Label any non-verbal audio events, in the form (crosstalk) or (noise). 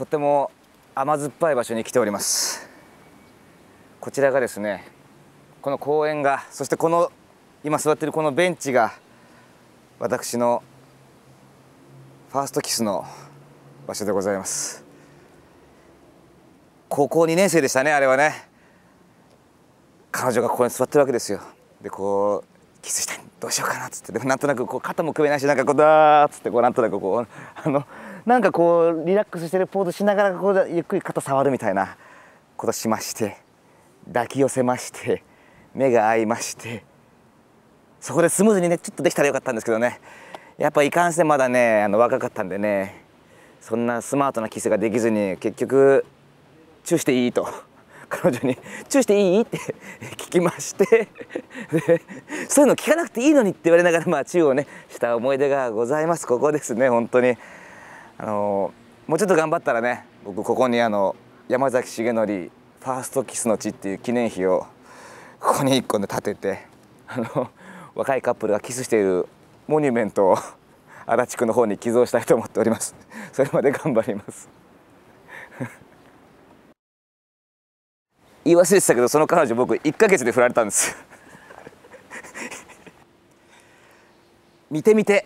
とても甘酸っぱい場所に来ておりますこちらがですねこの公園がそしてこの今座ってるこのベンチが私のファーストキスの場所でございます高校2年生でしたねあれはね彼女がここに座ってるわけですよでこうキスしたいどうしようかなっつってでもなんとなくこう肩も組めないしなんかこうだーっつってこうなんとなくこうあのなんかこうリラックスしてるポーズしながらこうゆっくり肩触るみたいなことしまして抱き寄せまして目が合いましてそこでスムーズにねちょっとできたらよかったんですけどねやっぱいかんせんまだねあの若かったんでねそんなスマートなキスができずに結局チューしていいと彼女に「チューしていい?」って (laughs) 聞きましてそういうの聞かなくていいのにって言われながらまあチューをねした思い出がございますここですね本当に。あのもうちょっと頑張ったらね僕ここにあの山崎重則「ファーストキスの地」っていう記念碑をここに1個で建ててあの若いカップルがキスしているモニュメントを足立区の方に寄贈したいと思っておりますそれまで頑張ります言い忘れてたけどその彼女僕1ヶ月で振られたんです見て見て